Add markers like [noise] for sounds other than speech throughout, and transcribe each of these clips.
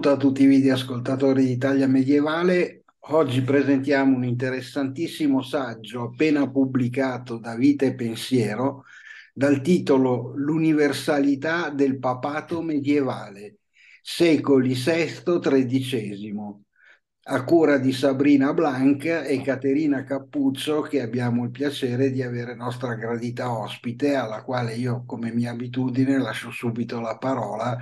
Benvenuto a tutti i video ascoltatori di Italia Medievale. Oggi presentiamo un interessantissimo saggio appena pubblicato da Vita e Pensiero dal titolo L'universalità del papato medievale, secoli VI-XIII, a cura di Sabrina Blanca e Caterina Cappuccio che abbiamo il piacere di avere nostra gradita ospite, alla quale io come mia abitudine lascio subito la parola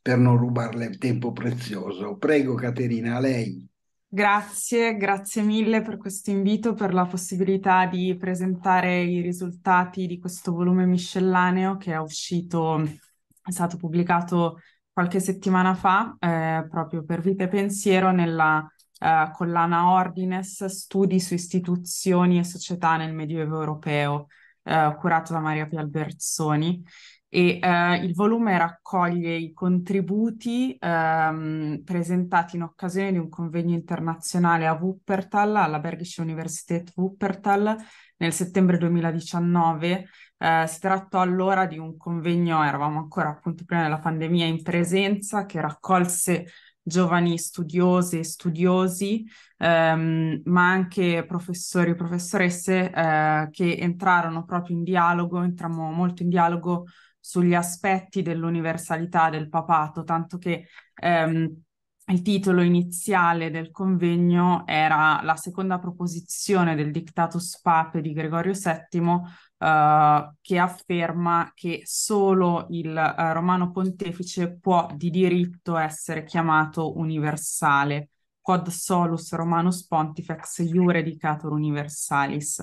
per non rubarle il tempo prezioso. Prego Caterina, a lei. Grazie, grazie mille per questo invito, per la possibilità di presentare i risultati di questo volume miscellaneo che è uscito, è stato pubblicato qualche settimana fa eh, proprio per Vita e Pensiero nella eh, collana Ordines Studi su istituzioni e società nel Medioevo europeo, eh, curato da Maria Pialberzoni e eh, il volume raccoglie i contributi ehm, presentati in occasione di un convegno internazionale a Wuppertal, alla Bergische Universität Wuppertal, nel settembre 2019. Eh, si trattò allora di un convegno, eravamo ancora appunto prima della pandemia in presenza, che raccolse giovani studiose e studiosi, ehm, ma anche professori e professoresse eh, che entrarono proprio in dialogo, entrammo molto in dialogo sugli aspetti dell'universalità del papato, tanto che ehm, il titolo iniziale del convegno era la seconda proposizione del Dictatus Pape di Gregorio VII eh, che afferma che solo il eh, romano pontefice può di diritto essere chiamato universale, quod solus romanus pontifex iure dicator universalis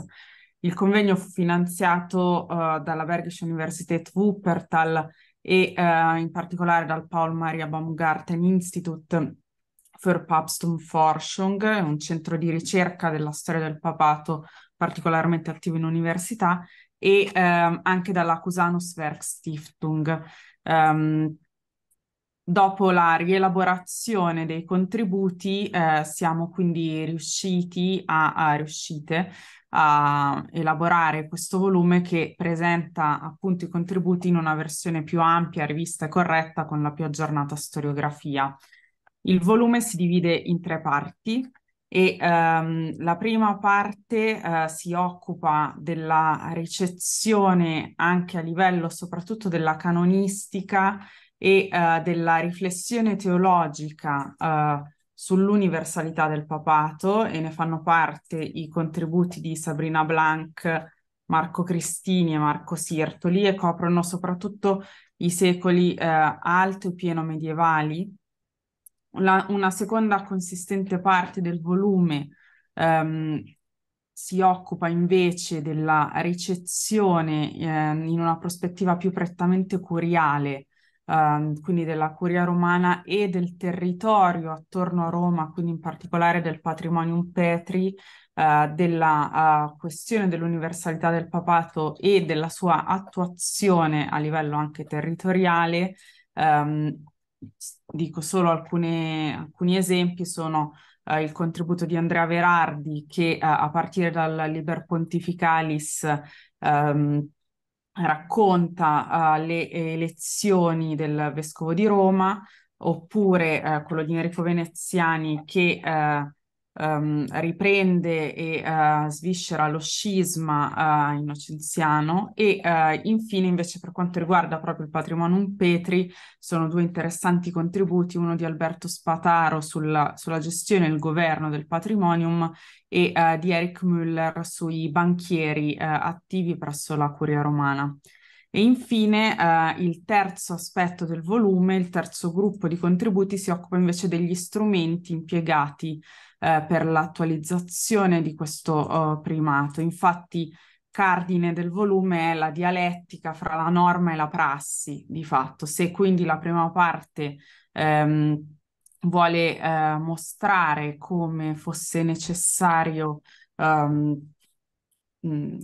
il convegno fu finanziato uh, dalla Bergische Universität Wuppertal e uh, in particolare dal Paul Maria Baumgarten Institute für Papstumforschung, un centro di ricerca della storia del papato particolarmente attivo in università, e uh, anche dalla Cusanuswerk Stiftung. Um, dopo la rielaborazione dei contributi eh, siamo quindi riusciti a, a riuscite a elaborare questo volume che presenta appunto i contributi in una versione più ampia, rivista e corretta con la più aggiornata storiografia. Il volume si divide in tre parti e ehm, la prima parte eh, si occupa della ricezione anche a livello soprattutto della canonistica e eh, della riflessione teologica eh, sull'universalità del papato e ne fanno parte i contributi di Sabrina Blanc, Marco Cristini e Marco Sirtoli e coprono soprattutto i secoli eh, alto e pieno medievali. La, una seconda consistente parte del volume ehm, si occupa invece della ricezione eh, in una prospettiva più prettamente curiale Ehm, quindi della curia romana e del territorio attorno a Roma, quindi in particolare del patrimonium Petri, uh, della uh, questione dell'universalità del papato e della sua attuazione a livello anche territoriale. Um, dico solo alcune, alcuni esempi, sono Uh, il contributo di Andrea Verardi che uh, a partire dal Liber Pontificalis um, racconta uh, le elezioni del vescovo di Roma, oppure uh, quello di Enrico Veneziani che uh, um, riprende e uh, sviscera lo scisma uh, eh, innocenziano e uh, infine invece per quanto riguarda proprio il patrimonium Petri sono due interessanti contributi, uno di Alberto Spataro sulla, sulla gestione e il governo del patrimonium e di Eric Müller sui banchieri attivi presso la Curia Romana. E infine eh, il terzo aspetto del volume, il terzo gruppo di contributi si occupa invece degli strumenti impiegati eh, per l'attualizzazione di questo eh, primato. Infatti, cardine del volume è la dialettica fra la norma e la prassi, di fatto. Se quindi la prima parte ehm, vuole eh, mostrare come fosse necessario, um,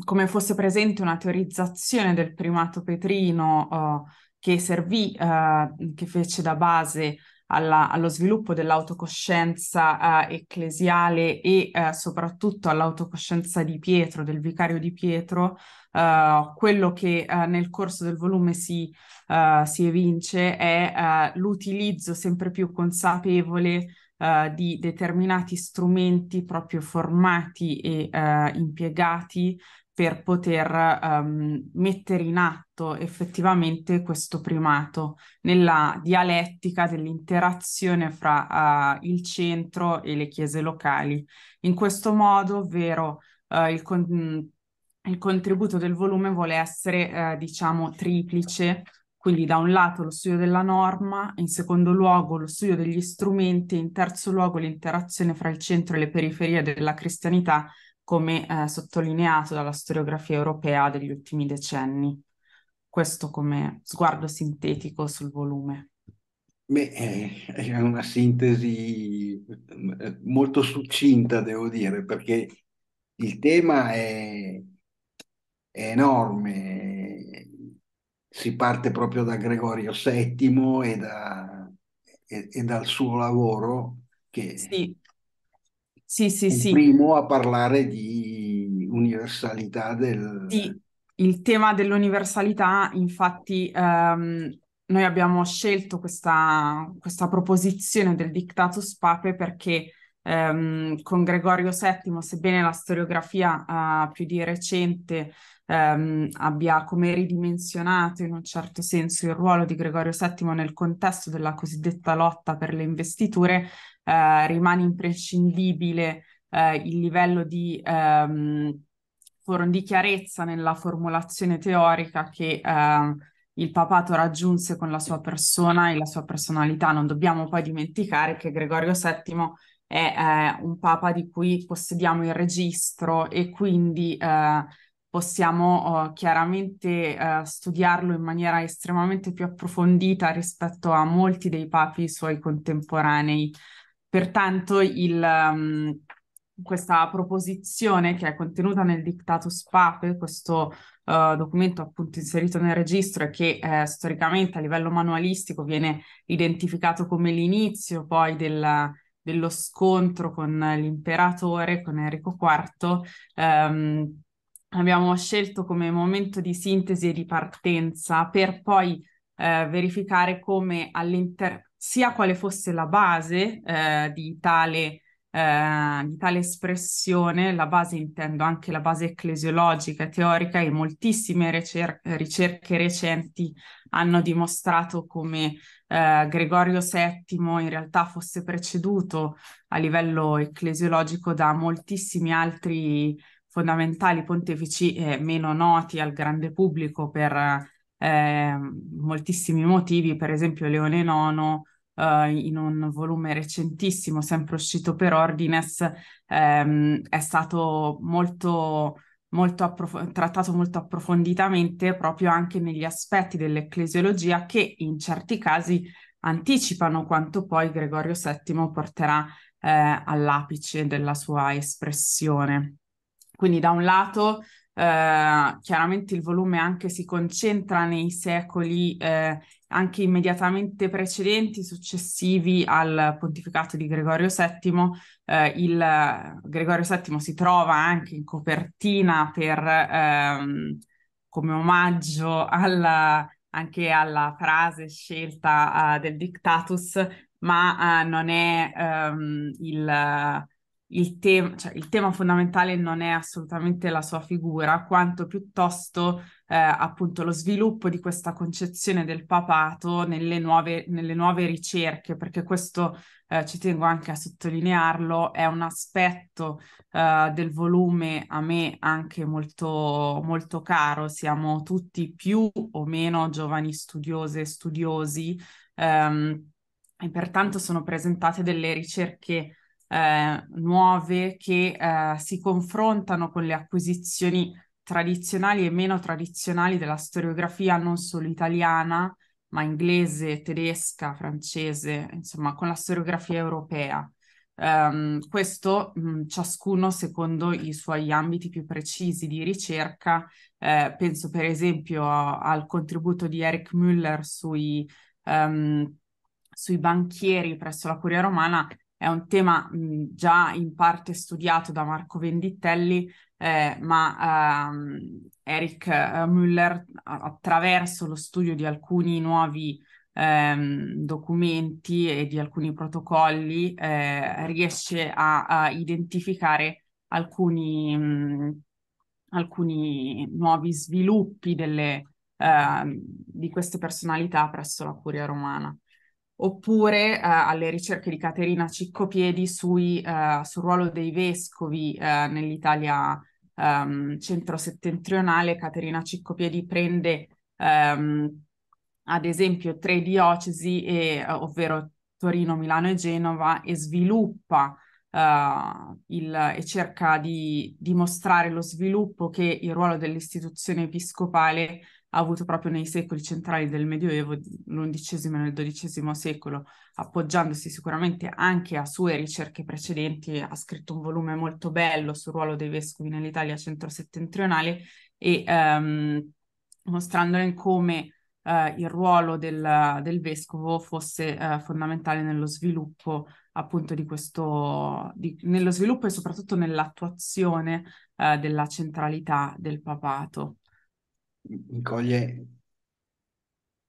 come fosse presente una teorizzazione del primato petrino uh, che servì, uh, che fece da base alla, allo sviluppo dell'autocoscienza eh, ecclesiale e eh, soprattutto all'autocoscienza di Pietro, del vicario di Pietro, eh, quello che eh, nel corso del volume si, eh, si evince è eh, l'utilizzo sempre più consapevole di determinati strumenti proprio formati e impiegati per poter um, mettere in atto effettivamente questo primato nella dialettica dell'interazione fra uh, il centro e le chiese locali. In questo modo, ovvero uh, il, con- mm, il, contributo del volume vuole essere, uh, diciamo, triplice, quindi da un lato lo studio della norma, in secondo luogo lo studio degli strumenti, in terzo luogo l'interazione fra il centro e le periferie della cristianità come eh, sottolineato dalla storiografia europea degli ultimi decenni. Questo come sguardo sintetico sul volume. Beh, eh, è una sintesi eh, molto succinta, devo dire, perché il tema è, è enorme. Si parte proprio da Gregorio VII e, da, e, e dal suo lavoro che... Sì sì, sì, il sì. primo a parlare di universalità del... Sì, il tema dell'universalità, infatti, ehm, noi abbiamo scelto questa, questa, proposizione del Dictatus Pape perché ehm, con Gregorio VII, sebbene la storiografia eh, più di recente ehm, abbia come ridimensionato in un certo senso il ruolo di Gregorio VII nel contesto della cosiddetta lotta per le investiture, eh, rimane imprescindibile eh, il livello di, ehm, di, chiarezza nella formulazione teorica che eh, il papato raggiunse con la sua persona e la sua personalità. Non dobbiamo poi dimenticare che Gregorio VII è eh, un papa di cui possediamo il registro e quindi eh, possiamo uh, chiaramente uh, studiarlo in maniera estremamente più approfondita rispetto a molti dei papi suoi contemporanei. Pertanto il, um, questa proposizione che è contenuta nel Dictatus Pape, questo uh, documento appunto inserito nel registro e che eh, storicamente a livello manualistico viene identificato come l'inizio poi della, dello scontro con l'imperatore, con Enrico IV, ehm, abbiamo scelto come momento di sintesi e di partenza per poi eh, verificare come all'interno sia quale fosse la base eh, di, tale, eh, di tale espressione, la base intendo anche la base ecclesiologica e teorica e moltissime ricer- ricerche recenti hanno dimostrato come eh, Gregorio VII in realtà fosse preceduto a livello ecclesiologico da moltissimi altri fondamentali pontefici eh, meno noti al grande pubblico per eh, moltissimi motivi, per esempio Leone IX uh, in un volume recentissimo, sempre uscito per Ordines, ehm, è stato molto, molto approf- trattato molto approfonditamente proprio anche negli aspetti dell'ecclesiologia che in certi casi anticipano quanto poi Gregorio VII porterà eh, all'apice della sua espressione. Quindi da un lato eh, chiaramente il volume anche si concentra nei secoli eh, anche immediatamente precedenti, successivi al pontificato di Gregorio VII. Eh, il Gregorio VII si trova anche in copertina per, ehm, come omaggio alla, anche alla frase scelta eh, del Dictatus, ma eh, non è ehm, il, il, te- cioè, il tema fondamentale non è assolutamente la sua figura, quanto piuttosto eh, appunto lo sviluppo di questa concezione del papato nelle nuove, nelle nuove ricerche, perché questo eh, ci tengo anche a sottolinearlo, è un aspetto eh, del volume a me anche molto, molto caro. Siamo tutti più o meno giovani studiose e studiosi ehm, e pertanto sono presentate delle ricerche eh, nuove che eh, si confrontano con le acquisizioni tradizionali e meno tradizionali della storiografia non solo italiana, ma inglese, tedesca, francese, insomma, con la storiografia europea. Um, questo mh, ciascuno secondo i suoi ambiti più precisi di ricerca. Eh, penso per esempio a, al contributo di Eric Müller sui, um, sui banchieri presso la Curia Romana, è un tema mh, già in parte studiato da Marco Venditelli, eh, ma ehm, Eric eh, Müller attraverso lo studio di alcuni nuovi ehm, documenti e di alcuni protocolli eh, riesce a, a, identificare alcuni, mh, alcuni nuovi sviluppi delle, eh, di queste personalità presso la curia romana oppure eh, alle ricerche di Caterina Ciccopiedi sui, eh, sul ruolo dei vescovi eh, nell'Italia ehm, centro-settentrionale. Caterina Ciccopiedi prende ehm, ad esempio tre diocesi, e, eh, ovvero Torino, Milano e Genova, e sviluppa eh, il, e cerca di dimostrare lo sviluppo che il ruolo dell'istituzione episcopale ha avuto proprio nei secoli centrali del Medioevo, l'undicesimo e nel dodicesimo secolo, appoggiandosi sicuramente anche a sue ricerche precedenti, ha scritto un volume molto bello sul ruolo dei vescovi nell'Italia centro-settentrionale e ehm, mostrandone come eh, il ruolo del, del vescovo fosse eh, fondamentale nello sviluppo appunto di questo, di, nello sviluppo e soprattutto nell'attuazione eh, della centralità del papato mi coglie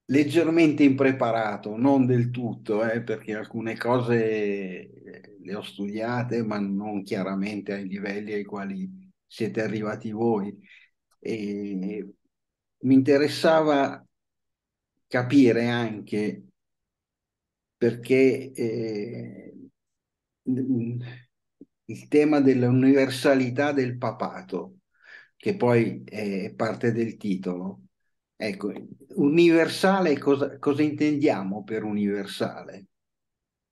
leggermente impreparato, non del tutto, eh, perché alcune cose le ho studiate, ma non chiaramente ai livelli ai quali siete arrivati voi. E mi interessava capire anche perché eh, il tema dell'universalità del papato che poi è parte del titolo. Ecco, universale, cosa, cosa intendiamo per universale?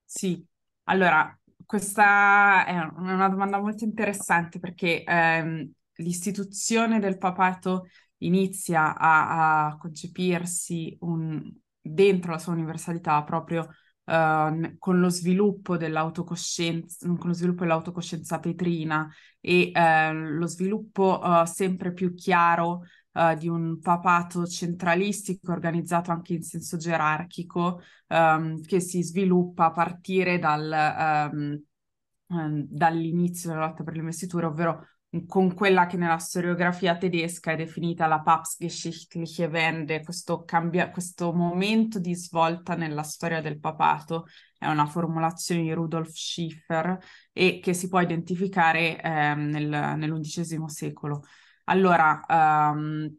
Sì, allora, questa è una domanda molto interessante perché ehm, l'istituzione del papato inizia a, a concepirsi un, dentro la sua universalità proprio Ehm, con lo sviluppo dell'autocoscienza, con ehm, lo sviluppo dell'autocoscienza petrina e uh, lo sviluppo uh, sempre più chiaro eh, di un papato centralistico organizzato anche in senso gerarchico um, che si sviluppa a partire dal, um, dall'inizio della lotta per le investiture, ovvero con quella che nella storiografia tedesca è definita la Papstgeschichtliche Wende, questo, cambia- questo momento di svolta nella storia del papato, è una formulazione di Rudolf Schiffer e che si può identificare eh, nel, nell'undicesimo secolo. Allora, um,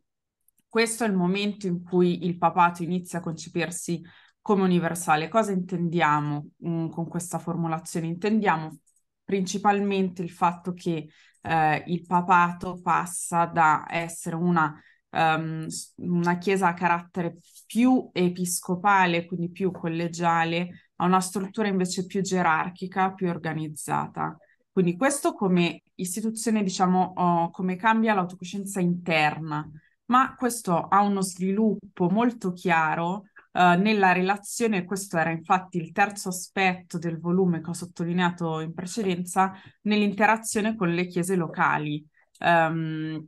questo è il momento in cui il papato inizia a concepirsi come universale. Cosa intendiamo mh, mm, con questa formulazione? Intendiamo principalmente il fatto che eh, il papato passa da essere una, um, una chiesa a carattere più episcopale, quindi più collegiale, a una struttura invece più gerarchica, più organizzata. Quindi questo come istituzione, diciamo, oh, come cambia l'autocoscienza interna, ma questo ha uno sviluppo molto chiaro eh, nella relazione, questo era infatti il terzo aspetto del volume che ho sottolineato in precedenza, nell'interazione con le chiese locali, um,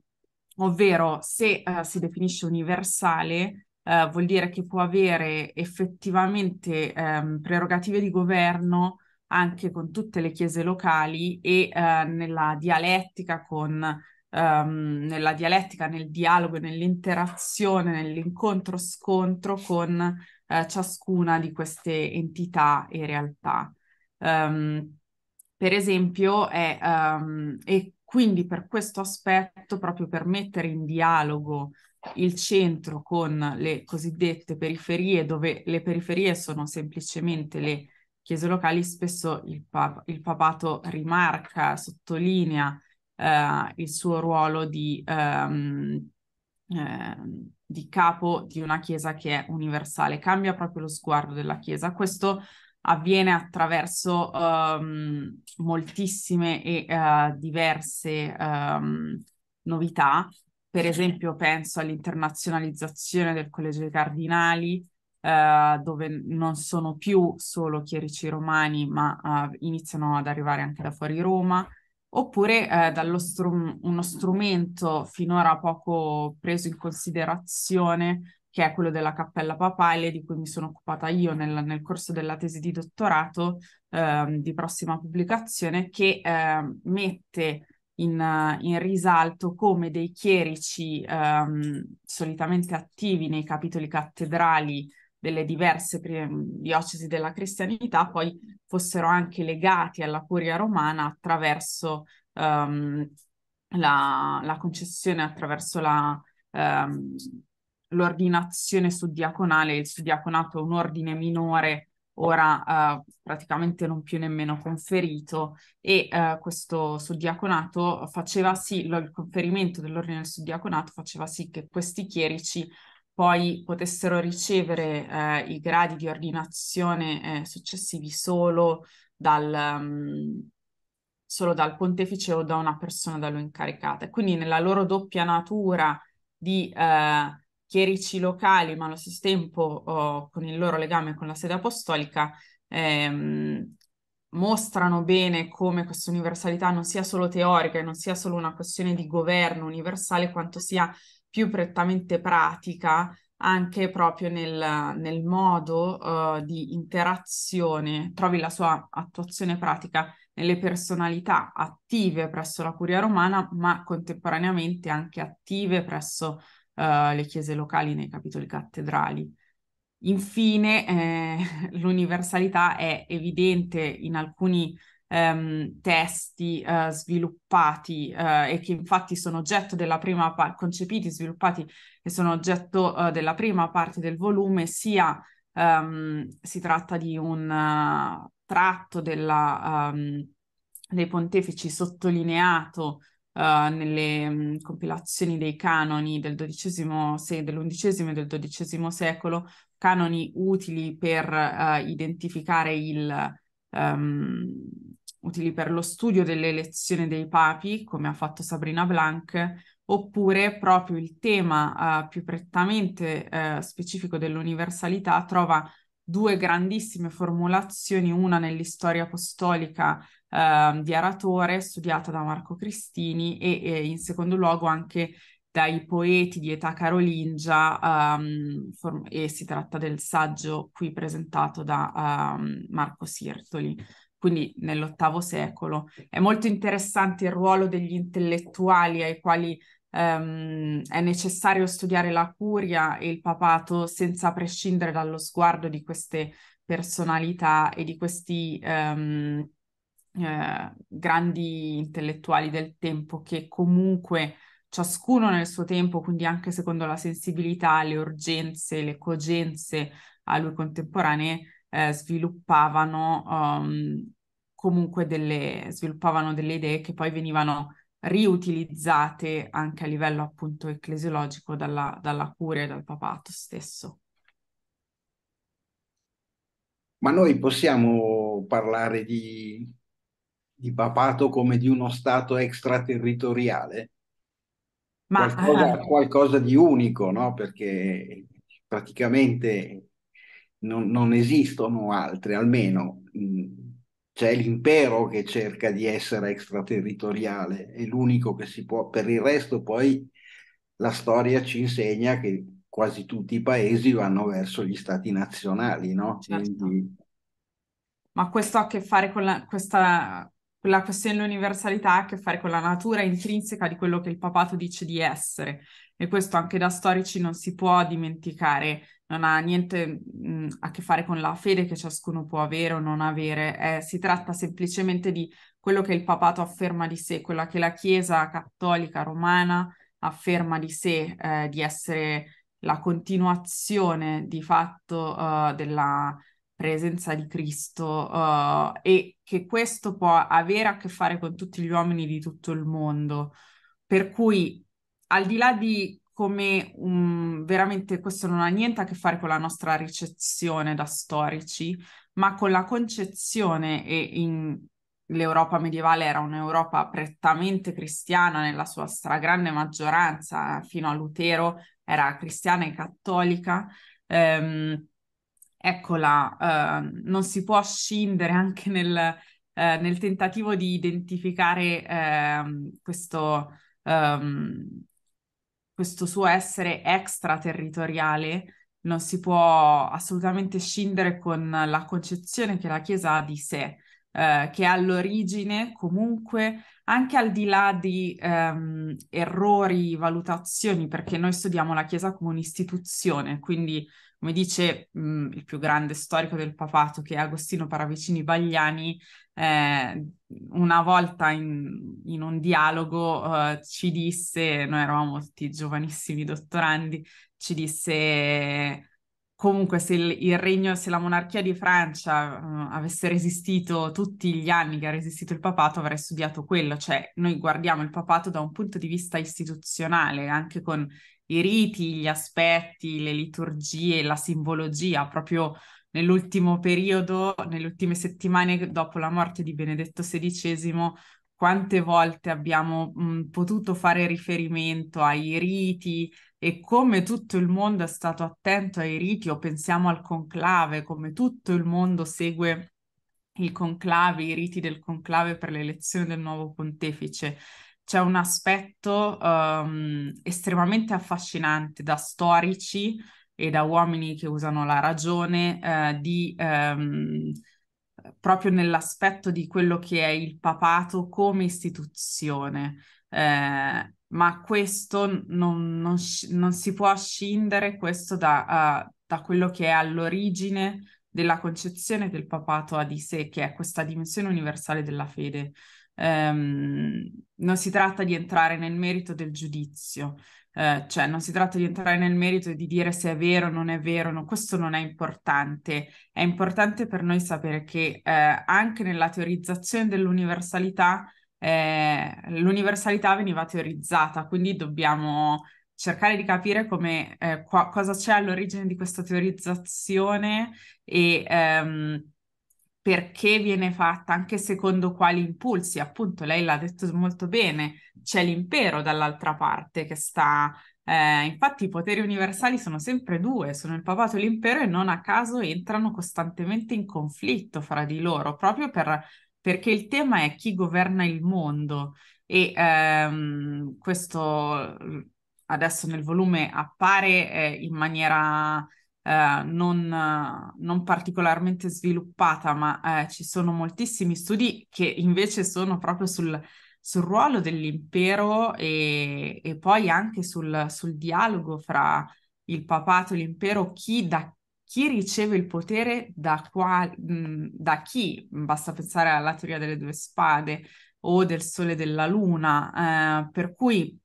ovvero se uh, si definisce universale uh, vuol dire che può avere effettivamente um, prerogative di governo anche con tutte le chiese locali e nella dialettica con um, nella dialettica, nel dialogo, nell'interazione, nell'incontro-scontro con uh, ciascuna di queste entità e realtà. Um, per esempio, è, um, e quindi per questo aspetto, proprio per mettere in dialogo il centro con le cosiddette periferie, dove le periferie sono semplicemente le chiese locali, spesso il, pap- il papato rimarca, sottolinea eh, il suo ruolo di, ehm, eh, di, capo di una Chiesa che è universale, cambia proprio lo sguardo della Chiesa. Questo avviene attraverso ehm, moltissime e eh, diverse ehm, novità. Per esempio, penso all'internazionalizzazione del Collegio dei Cardinali, Uh, dove non sono più solo chierici romani, ma uh, iniziano ad arrivare anche da fuori Roma oppure eh, dallo strum- uno strumento finora poco preso in considerazione, che è quello della cappella papale, di cui mi sono occupata io nel, nel corso della tesi di dottorato eh, di prossima pubblicazione, che eh, mette in, in, risalto come dei chierici ehm, solitamente attivi nei capitoli cattedrali delle diverse mm, diocesi della cristianità poi fossero anche legati alla curia romana attraverso um, la, la, concessione, attraverso la, um, l'ordinazione suddiaconale. Il suddiaconato è un ordine minore ora uh, praticamente non più nemmeno conferito e uh, questo suddiaconato faceva sì, lo, il conferimento dell'ordine del suddiaconato faceva sì che questi chierici poi potessero ricevere eh, i gradi di ordinazione eh, successivi solo dal, um, solo dal pontefice o da una persona da lui incaricata. Quindi nella loro doppia natura di eh, chierici locali, ma allo stesso tempo oh, con il loro legame con la sede apostolica, ehm, mostrano bene come questa universalità non sia solo teorica e non sia solo una questione di governo universale, quanto sia più prettamente pratica anche proprio nel, nel modo uh, di interazione, trovi la sua attuazione pratica nelle personalità attive presso la Curia romana, ma contemporaneamente anche attive presso uh, le chiese locali nei capitoli cattedrali. Infine, eh, [laughs] l'universalità è evidente in alcuni ehm, testi eh, sviluppati eh, e che infatti sono oggetto della prima parte, concepiti, sviluppati e sono oggetto eh, della prima parte del volume, sia ehm, si tratta di un uh, tratto della, um, dei pontefici sottolineato Uh, nelle mh, mm, compilazioni dei canoni del XII, se, dell'undicesimo e del XII secolo, canoni utili per uh, identificare il, um, utili per lo studio delle elezioni dei papi, come ha fatto Sabrina Blank, oppure proprio il tema eh, più prettamente eh, specifico dell'universalità trova due grandissime formulazioni, una nell'istoria apostolica eh, di Aratore, studiata da Marco Cristini, e, e, in secondo luogo anche dai poeti di età carolingia, um, form- e si tratta del saggio qui presentato da um, Marco Sirtoli quindi nell'ottavo secolo. È molto interessante il ruolo degli intellettuali ai quali ehm, è necessario studiare la curia e il papato senza prescindere dallo sguardo di queste personalità e di questi ehm, eh, grandi intellettuali del tempo che comunque ciascuno nel suo tempo, quindi anche secondo la sensibilità, le urgenze, le cogenze a lui contemporanee, eh, sviluppavano um, comunque delle, sviluppavano delle idee che poi venivano riutilizzate anche a livello appunto ecclesiologico dalla, dalla cura e dal papato stesso. Ma noi possiamo parlare di, di papato come di uno stato extraterritoriale? Ma, qualcosa, ah, qualcosa di unico, no? Perché praticamente non, non esistono altre, almeno mh, mm, c'è l'impero che cerca di essere extraterritoriale, è l'unico che si può, per il resto poi la storia ci insegna che quasi tutti i paesi vanno verso gli stati nazionali, no? Certo. Quindi... Ma questo ha a che fare con la, questa quella questione dell'universalità ha a che fare con la natura intrinseca di quello che il papato dice di essere e questo anche da storici non si può dimenticare, non ha niente mh, mm, a che fare con la fede che ciascuno può avere o non avere, eh, si tratta semplicemente di quello che il papato afferma di sé, quella che la Chiesa cattolica romana afferma di sé, eh, di essere la continuazione di fatto eh, della presenza di Cristo uh, e che questo può avere a che fare con tutti gli uomini di tutto il mondo. Per cui, al di là di come um, veramente questo non ha niente a che fare con la nostra ricezione da storici, ma con la concezione e in, l'Europa medievale era un'Europa prettamente cristiana nella sua stragrande maggioranza, fino a Lutero era cristiana e cattolica, ehm, eccola, eh, non si può scindere anche nel, eh, nel tentativo di identificare eh, questo, ehm, questo, suo essere extraterritoriale, non si può assolutamente scindere con la concezione che la Chiesa ha di sé. Eh, che è all'origine comunque anche al di là di ehm, errori, valutazioni, perché noi studiamo la Chiesa come un'istituzione, quindi come dice mh, mm, il più grande storico del papato, che è Agostino Paravicini Bagliani, eh, una volta in, in un dialogo eh, ci disse, noi eravamo molti giovanissimi dottorandi, ci disse comunque se il, il regno, se la monarchia di Francia eh, avesse resistito tutti gli anni che ha resistito il papato, avrei studiato quello, cioè noi guardiamo il papato da un punto di vista istituzionale, anche con i riti, gli aspetti, le liturgie, la simbologia, proprio nell'ultimo periodo, nelle ultime settimane dopo la morte di Benedetto XVI, quante volte abbiamo mh, potuto fare riferimento ai riti e come tutto il mondo è stato attento ai riti o pensiamo al conclave, come tutto il mondo segue il conclave, i riti del conclave per l'elezione del nuovo pontefice c'è un aspetto um, estremamente affascinante da storici e da uomini che usano la ragione uh, di um, proprio nell'aspetto di quello che è il papato come istituzione. Eh, ma questo non, non, non, si può scindere questo da, uh, da quello che è all'origine della concezione che il papato ha di sé, che è questa dimensione universale della fede ehm, non si tratta di entrare nel merito del giudizio, eh, cioè non si tratta di entrare nel merito e di dire se è vero o non è vero, no, questo non è importante. È importante per noi sapere che eh, anche nella teorizzazione dell'universalità eh, l'universalità veniva teorizzata, quindi dobbiamo cercare di capire come, eh, qua- cosa c'è all'origine di questa teorizzazione e... Ehm, perché viene fatta, anche secondo quali impulsi. Appunto, lei l'ha detto molto bene, c'è l'impero dall'altra parte che sta... Eh, infatti i poteri universali sono sempre due, sono il papato e l'impero e non a caso entrano costantemente in conflitto fra di loro, proprio per, perché il tema è chi governa il mondo e ehm, questo adesso nel volume appare eh, in maniera eh, non, eh, non, particolarmente sviluppata, ma eh, ci sono moltissimi studi che invece sono proprio sul, sul ruolo dell'impero e, e poi anche sul, sul, dialogo fra il papato e l'impero, chi, da, chi riceve il potere da, qual, mm, da chi, basta pensare alla teoria delle due spade o del sole e della luna, eh, per cui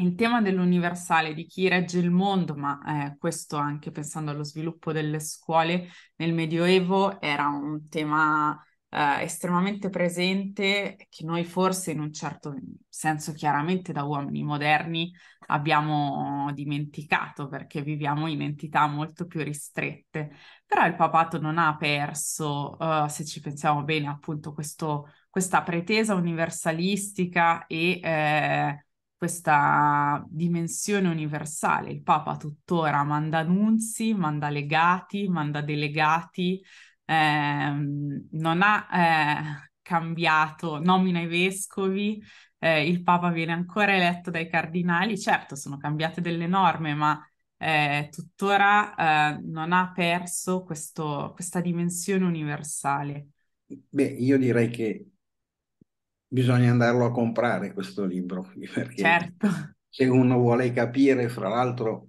il tema dell'universale, di chi regge il mondo, ma eh, questo anche pensando allo sviluppo delle scuole nel Medioevo, era un tema eh, estremamente presente che noi forse in un certo senso chiaramente da uomini moderni abbiamo dimenticato perché viviamo in entità molto più ristrette. Però il papato non ha perso, eh, se ci pensiamo bene, appunto questo, questa pretesa universalistica e eh, questa dimensione universale. Il Papa tuttora manda annunzi, manda legati, manda delegati, eh, non ha eh, cambiato, nomina i vescovi, eh, il Papa viene ancora eletto dai cardinali, certo sono cambiate delle norme, ma eh, tuttora eh, non ha perso questo, questa dimensione universale. Beh, io direi che bisogna andarlo a comprare questo libro, [laughs] perché certo. se uno vuole capire, fra l'altro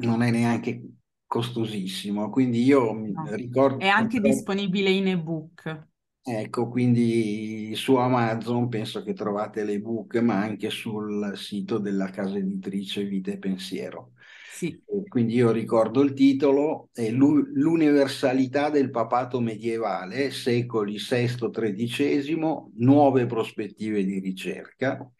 non è neanche costosissimo, quindi io mi no. ricordo... È anche che... disponibile in ebook. Ecco, quindi su Amazon penso che trovate l'ebook, ma anche sul sito della casa editrice Vite e Pensiero. Sì. Quindi io ricordo il titolo, è L'universalità del papato medievale, secoli VI-XIII, nuove prospettive di ricerca,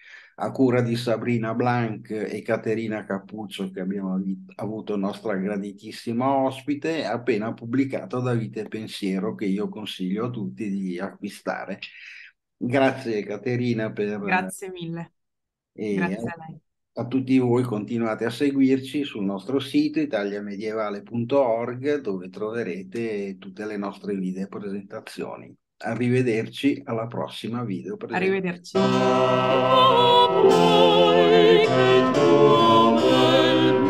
a cura di Sabrina Blanc e Caterina Cappuccio, che abbiamo avuto nostra graditissima ospite, appena pubblicato da Vite Pensiero, che io consiglio a tutti di acquistare. Grazie Caterina per... Grazie mille. E... Grazie a lei a tutti voi continuate a seguirci sul nostro sito italiamedievale.org dove troverete tutte le nostre video presentazioni. Arrivederci alla prossima video presentazione. Arrivederci.